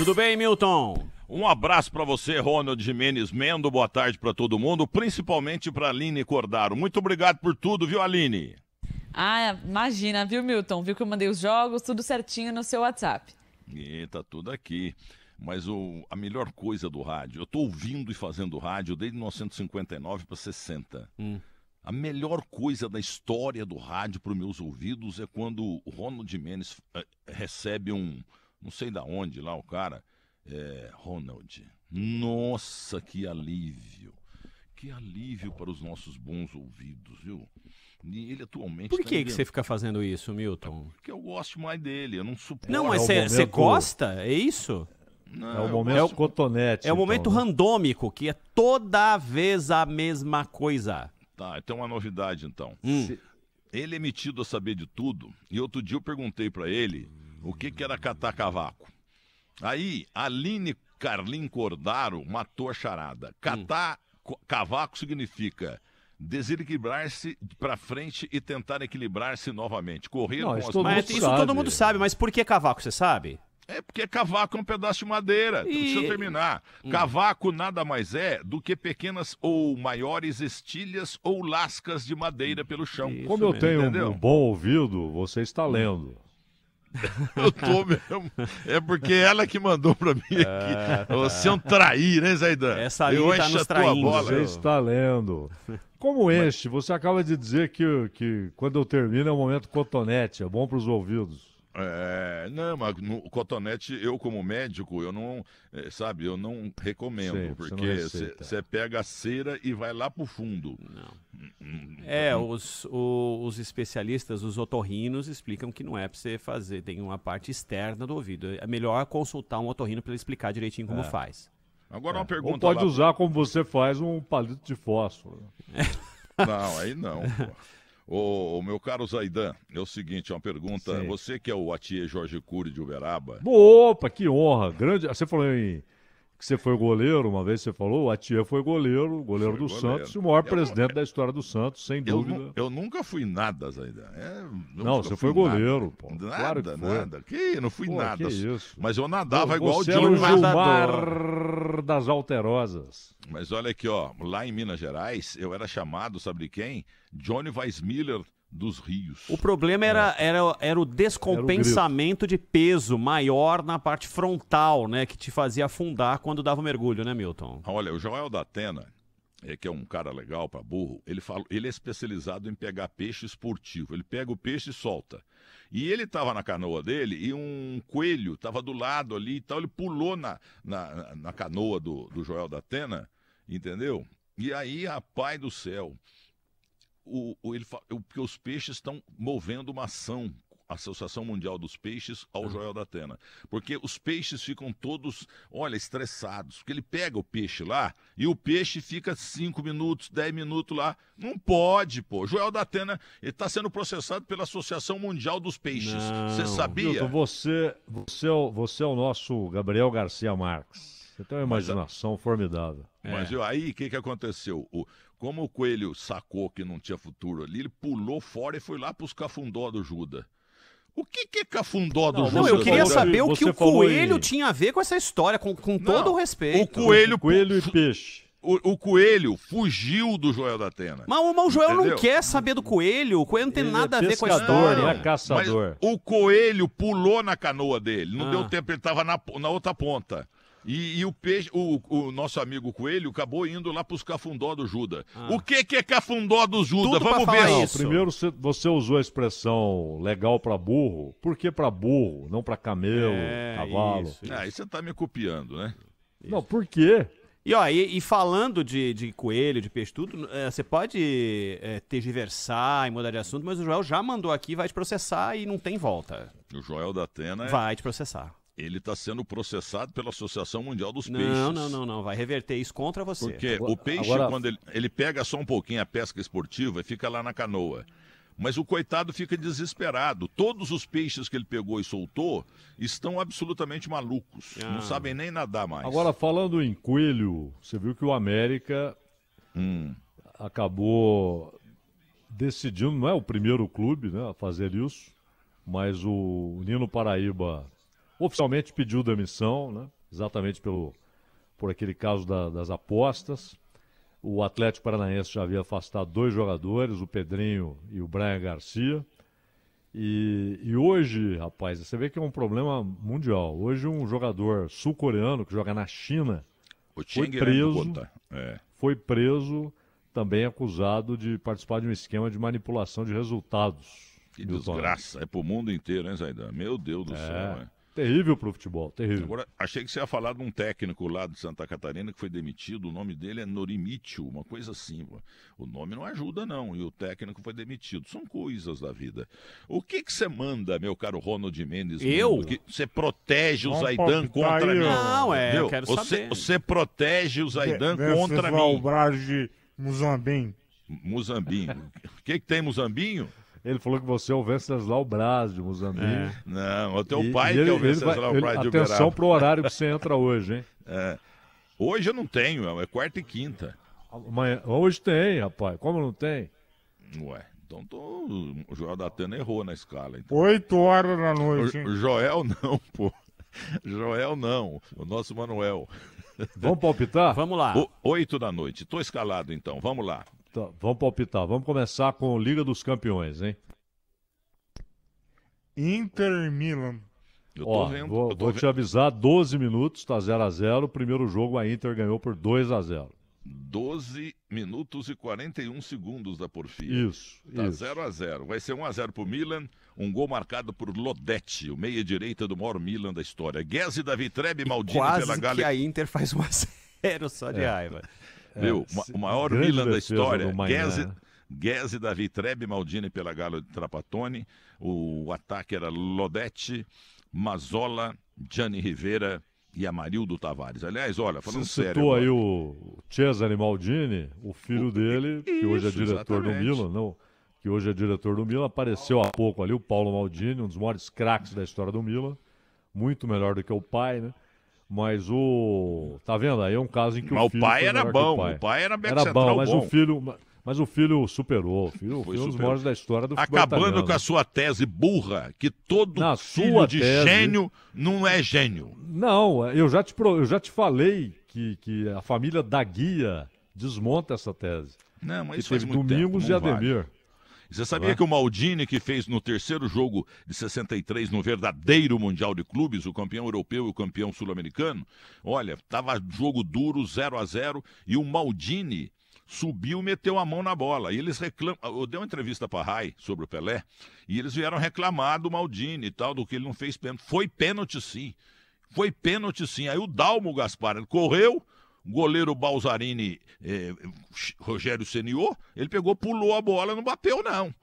Tudo bem, Milton? Um abraço para você, Ronald Jimenez Mendo. Boa tarde para todo mundo, principalmente para Aline Cordaro. Muito obrigado por tudo, viu, Aline? Ah, imagina, viu, Milton? Viu que eu mandei os jogos, tudo certinho no seu WhatsApp. Eita tá tudo aqui. Mas o, a melhor coisa do rádio, eu tô ouvindo e fazendo rádio desde 1959 para 60. Hum. A melhor coisa da história do rádio para os meus ouvidos é quando o Ronald Jimenez uh, recebe um, não sei da onde lá o cara, é, Ronald. Nossa, que alívio. Que alívio para os nossos bons ouvidos, viu? E ele atualmente. Por que, tá que você fica fazendo isso, Milton? É porque eu gosto mais dele, eu não suporto. Não, mas você é momento... gosta? É isso? Não, é o momento é o, cotonete. É o momento então, né? randômico, que é toda vez a mesma coisa. Tá, então uma novidade então. Hum. Ele é metido a saber de tudo, e outro dia eu perguntei para ele o que, que era catar cavaco. Aí, Aline Carlin Cordaro matou a charada. Hum. Catar hum. cavaco significa desequilibrar-se para frente e tentar equilibrar-se novamente. Correr Não, com as mãos. Isso todo mundo sabe, mas por que cavaco, você sabe? É porque cavaco é um pedaço de madeira. E... Tá, deixa eu terminar. Hum. Cavaco nada mais é do que pequenas ou maiores estilhas ou lascas de madeira pelo chão. Como eu mesmo, tenho entendeu? um bom ouvido, você está lendo. Eu tô mesmo. É porque ela que mandou pra mim é, aqui. Tá. Você é um trair, né, Zaidan? Essa aí Eu tá nos traindo. Bola. Você está lendo. Como este, você acaba de dizer que, que quando eu termino é um momento cotonete, é bom para os ouvidos. É, não, mas no cotonete, eu como médico, eu não, é, sabe, eu não recomendo, Sei, porque você pega a cera e vai lá pro fundo. Não. Hum, é, hum, hum. os, o, os especialistas, os otorrinos, explicam que não é pra você fazer, tem uma parte externa do ouvido. É melhor consultar um otorrino para ele explicar direitinho como é. faz. Agora é. uma pergunta. Ou pode lá... usar como você faz um palito de fósforo. Não, aí não. Pô. Ô, ô, meu caro Zaidan, é o seguinte, uma pergunta. Sim. Você que é o Atie Jorge Cury de Uberaba. Opa, que honra! Grande. Você falou em que você foi goleiro, uma vez você falou, o tia foi goleiro, goleiro foi do goleiro. Santos, o maior eu, presidente da história do Santos, sem dúvida. Eu, eu nunca fui nada, ainda É, não, você foi goleiro, pô. Nada, claro que nada. Que não fui pô, nada. Mas eu nadava igual o Diogo Gilmar das Alterosas. Mas olha aqui, ó, lá em Minas Gerais, eu era chamado, sabe de quem? Johnny Weissmiller. Miller dos rios. O problema era, é. era, era o descompensamento era o de peso maior na parte frontal, né? Que te fazia afundar quando dava o mergulho, né, Milton? Ah, olha, o Joel da Atena, é, que é um cara legal para burro, ele, fala, ele é especializado em pegar peixe esportivo. Ele pega o peixe e solta. E ele estava na canoa dele e um coelho estava do lado ali e tal. Ele pulou na, na, na canoa do, do Joel da Atena, entendeu? E aí, rapaz do céu o, o, ele, o, porque os peixes estão movendo uma ação, a Associação Mundial dos Peixes, ao uhum. Joel da Atena. Porque os peixes ficam todos, olha, estressados. Porque ele pega o peixe lá e o peixe fica 5 minutos, 10 minutos lá. Não pode, pô. Joel da Atena está sendo processado pela Associação Mundial dos Peixes. Você sabia? Milton, você, você, é você é o nosso Gabriel Garcia Marques. Você tem uma imaginação mas, formidável. Mas é. eu, aí, o que, que aconteceu? O, como o coelho sacou que não tinha futuro ali, ele pulou fora e foi lá para os cafundó do Judas. O que, que é cafundó do Judas? Não, eu queria saber o que o coelho tinha a ver com essa história, com, com não, todo o respeito. O coelho, o coelho e peixe. O, o, coelho fugiu do Joel da Atena. Mas, mas o Joel Entendeu? não quer saber do coelho. O coelho não tem ele é nada é a ver com a história. é caçador. Mas o coelho pulou na canoa dele. Não ah. deu tempo, ele estava na, na outra ponta. E, e, o peixe, o, o, nosso amigo Coelho acabou indo lá para os cafundó do Juda. Ah. O que, que é cafundó do Juda? Tudo Vamos ver isso. Primeiro você, usou a expressão legal para burro. Por que para burro, não para camelo, é, cavalo? Isso, isso. Ah, aí você está me copiando, né? Isso. Não, por quê? E, ó, e, e, falando de, de coelho, de peixe, tudo, é, você pode é, tergiversar e mudar de assunto, mas o Joel já mandou aqui, vai te processar e não tem volta. O Joel da Atena é... Vai te processar ele está sendo processado pela Associação Mundial dos Peixes. Não, não, não, não. Vai reverter isso contra você. Porque agora, o peixe, agora... quando ele, ele pega só um pouquinho a pesca esportiva e fica lá na canoa. Mas o coitado fica desesperado. Todos os peixes que ele pegou e soltou estão absolutamente malucos. Ah. Não sabem nem nadar mais. Agora, falando em coelho, você viu que o América hum. acabou decidindo, não é o primeiro clube né, a fazer isso, mas o Nino Paraíba oficialmente pediu demissão, né? exatamente pelo, por aquele caso da, das apostas. O Atlético Paranaense já havia afastado dois jogadores, o Pedrinho e o Brian Garcia. E, e hoje, rapaz, você vê que é um problema mundial. Hoje um jogador sul-coreano que joga na China foi é preso, é. foi preso também acusado de participar de um esquema de manipulação de resultados. Que Milton. desgraça, é pro mundo inteiro, hein, Zaidan? Meu Deus do é. céu, é. Terrível pro futebol, terrível. Agora, achei que você ia falar de um técnico lá de Santa Catarina que foi demitido, o nome dele é Norimitio, uma coisa assim. O nome não ajuda não, e o técnico foi demitido. São coisas da vida. O que que você manda, meu caro Ronald Mendes? Eu? que você protege o Zaidan tá contra mim? Não, é, eu quero você, saber. Você protege o Zaidan de, contra mim. de Muzambim. Muzambim. O que, que tem Muzambinho? Ele falou que você é o Venceslau Braz de Moçambique. É. Não, o teu e, pai e ele, que é o Venceslau Braz de Uberaba. Atenção pro horário que você entra hoje, hein? É. Hoje eu não tenho, é quarta e quinta. Amanhã, hoje tem, rapaz. Como não tem? Ué, então tô, o Joel da Tana errou na escala. Então. Oito horas da noite. O, Joel não, pô. Joel não, o nosso Manuel. Vamos palpitar? Vamos lá. O, oito da noite. Tô escalado então, vamos lá. Então, vamos palpitar. Vamos começar com Liga dos Campeões, hein? Inter Milan. Eu Ó, vendo, Vou, eu vou te avisar, 12 minutos, tá 0 a 0 primeiro jogo a Inter ganhou por 2 a 0 12 minutos e 41 segundos da Porfia. Isso. Tá isso. 0 a 0 Vai ser 1 a 0 pro Milan. Um gol marcado por Lodete, o meia-direita do maior Milan da história. Guedes e Davi maldito pela Galera. Quase que a Inter faz 1 a 0 só de é. raiva. É, Viu? o maior Milan da história. Guedes, Guedes, Davi Trebe, Maldini pela Galo de Trapatone. O ataque era Lodetti Mazola, Gianni Rivera e Amarildo Tavares. Aliás, olha, falando Você sério. citou agora, aí o Cesare Maldini, o filho o... dele, que Isso, hoje é diretor exatamente. do Milan, não, que hoje é diretor do Milan, apareceu há pouco ali o Paulo Maldini, um dos maiores craques da história do Milan, muito melhor do que o pai, né? Mas o. Tá vendo? Aí é um caso em que mas o, filho pai era bom. O pai. o pai era bem era bom, mas bom. o filho. Mas o filho superou. O filho foi um dos maiores da história do futebol Acabando com a sua tese burra, que todo Na filho de tese... gênio não é gênio. Não, eu já te, eu já te falei que, que a família da guia desmonta essa tese. Não, mas que isso teve Domingos tempo, e Ademir. Vale. Você sabia que o Maldini, que fez no terceiro jogo de 63, no verdadeiro Mundial de Clubes, o campeão europeu e o campeão sul-americano, olha, tava jogo duro, 0 a 0 e o Maldini subiu, meteu a mão na bola. E eles reclamam. Eu dei uma entrevista para Rai sobre o Pelé, e eles vieram reclamar do Maldini e tal, do que ele não fez pênalti. Foi pênalti sim. Foi pênalti sim. Aí o Dalmo Gaspar, ele correu Goleiro Balzarini, eh, Rogério Senior, ele pegou, pulou a bola, não bateu, não.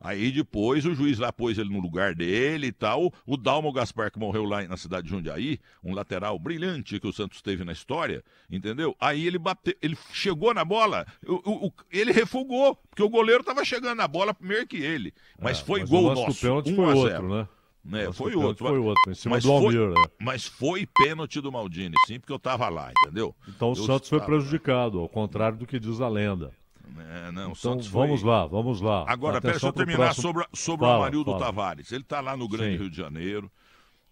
Aí depois o juiz lá pôs ele no lugar dele e tal. O Dalmo Gaspar, que morreu lá na cidade de Jundiaí, um lateral brilhante que o Santos teve na história, entendeu? Aí ele bateu, ele chegou na bola, o, o, ele refugou, porque o goleiro estava chegando na bola primeiro que ele. Mas é, foi mas gol nosso. nosso. 1 foi outro, né? Né? Foi outro. Foi outro, em cima mas do Almir. Foi, né? Mas foi pênalti do Maldini, sim, porque eu tava lá, entendeu? Então eu o Santos foi prejudicado, lá. ao contrário do que diz a lenda. É, não, então vamos foi... lá, vamos lá. Agora, pera, deixa eu terminar próximo... sobre, sobre fala, o Amarildo Tavares. Ele tá lá no Grande sim. Rio de Janeiro,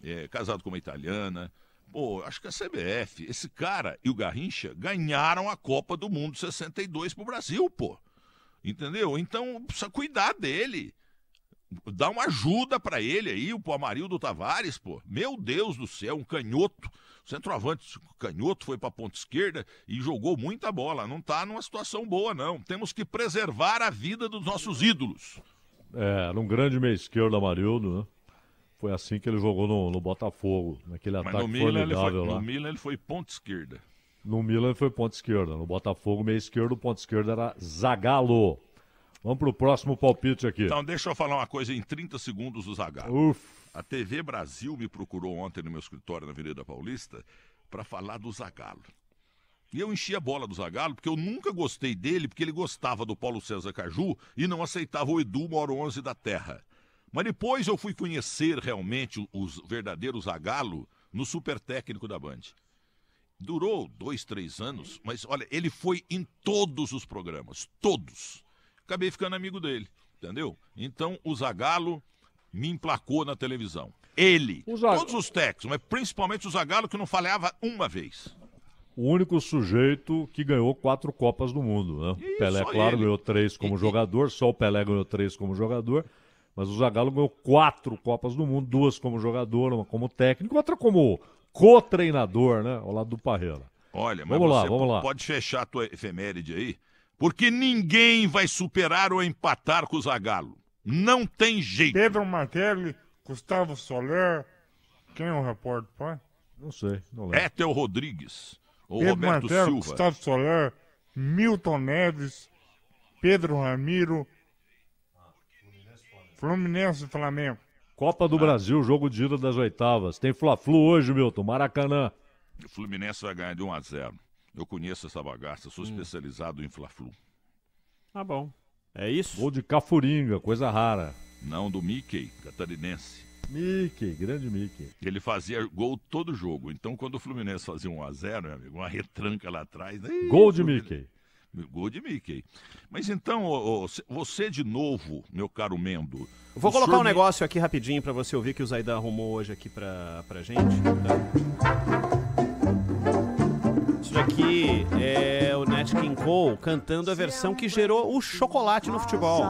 é, casado com uma italiana. Pô, acho que é a CBF, esse cara e o Garrincha ganharam a Copa do Mundo 62 pro Brasil, pô. Entendeu? Então precisa cuidar dele. Dá uma ajuda para ele aí, o Amarildo Tavares, pô. Meu Deus do céu, um canhoto. Centroavante, canhoto, foi para ponta esquerda e jogou muita bola. Não tá numa situação boa, não. Temos que preservar a vida dos nossos ídolos. É, era um grande meio esquerdo, Amarildo, né? Foi assim que ele jogou no, no Botafogo, naquele Mas ataque no Milan, formidável foi, lá. No Milan ele foi ponta esquerda. No Milan foi ponta esquerda, no Botafogo meio esquerdo, ponta esquerda era Zagallo. Vamos pro próximo palpite aqui. Então, deixa eu falar uma coisa em 30 segundos do Zagallo. Uf. A TV Brasil me procurou ontem no meu escritório na Avenida Paulista para falar do Zagallo. E eu enchi a bola do Zagallo, porque eu nunca gostei dele, porque ele gostava do Paulo César Caju e não aceitava o Edu Moro 11 da Terra. Mas depois eu fui conhecer realmente os verdadeiros Zagallo no super técnico da Band. Durou dois, três anos, mas olha, ele foi em todos os programas, todos acabei ficando amigo dele, entendeu? Então o Zagalo me emplacou na televisão. Ele, o Zag... todos os técnicos, mas principalmente o Zagalo que não falhava uma vez. O único sujeito que ganhou quatro Copas do Mundo, né? E Pelé, claro, ele. ganhou três como e... jogador, só o Pelé ganhou três como jogador. Mas o Zagallo ganhou quatro Copas do Mundo, duas como jogador, uma como técnico, outra como co-treinador, né? Ao lado do Parreira. Olha, mas vamos lá, vamos lá. pode fechar a tua efeméride aí porque ninguém vai superar ou empatar com o Zagallo. Não tem jeito. Pedro Martelli, Gustavo Soler. Quem é o repórter, pai? Não sei, não lembro. Étel Rodrigues. Ou Pedro Roberto Martelli, Silva. Gustavo Soler, Milton Neves, Pedro Ramiro. Fluminense e Flamengo. Copa do ah. Brasil, jogo de ida das oitavas. Tem Fla-Flu hoje, Milton. Maracanã. O Fluminense vai ganhar de 1 a 0. Eu conheço essa bagaça, sou hum. especializado em Fla-Flu. Tá bom. É isso? Gol de cafuringa, coisa rara. Não, do Mickey, catarinense. Mickey, grande Mickey. Ele fazia gol todo jogo. Então, quando o Fluminense fazia 1x0, meu amigo, uma retranca lá atrás. Né? gol de Mickey. Gol de Mickey. Mas então, você de novo, meu caro Mendo. Vou colocar um negócio aqui rapidinho para você ouvir que o Zaidan arrumou hoje aqui pra, pra gente. Tá? daqui é, é o Nat King Cole cantando a versão que gerou o chocolate no futebol.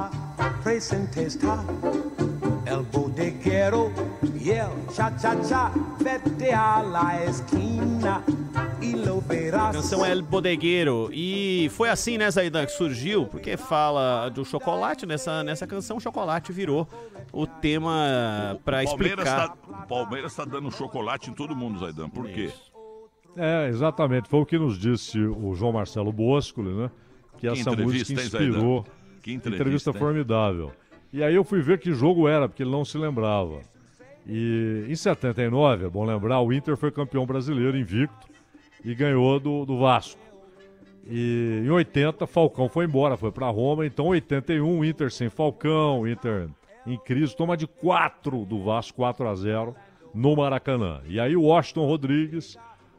a Canção é El Bodeguero E foi assim, né, Zaidan, que surgiu, porque fala do chocolate. Nessa, nessa canção, o chocolate virou o tema para explicar. Palmeiras tá, Palmeiras tá dando chocolate em todo mundo, Zaidan. Por Isso. quê? É, exatamente. Foi o que nos disse o João Marcelo Boscoli, né? Que, que essa música inspirou. que entrevista, entrevista formidável. E aí eu fui ver que jogo era, porque ele não se lembrava. E em 79, é bom lembrar, o Inter foi campeão brasileiro invicto e ganhou do, do Vasco. E em 80, Falcão foi embora, foi para Roma. Então, 81, Inter sem Falcão, Inter em crise, toma de 4 do Vasco, 4 a 0 no Maracanã. E aí, Washington Rodrigues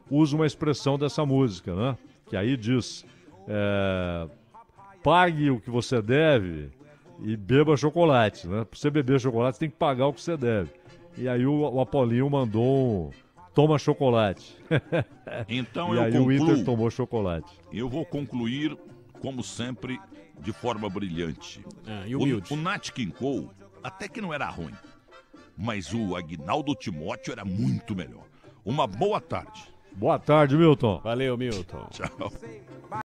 usa uma expressão dessa música, né? Que aí diz: é, pague o que você deve e beba chocolate, né? Pra você beber chocolate, você tem que pagar o que você deve. E aí o, o Apolinho mandou um toma chocolate. Então e eu aí concluo, o Inter tomou chocolate. Eu vou concluir, como sempre, de forma brilhante. É, e O, o Nat King Cole até que não era ruim, mas o Agnaldo Timóteo era muito melhor. Uma boa tarde. Boa tarde, Milton. Valeu, Milton. Tchau.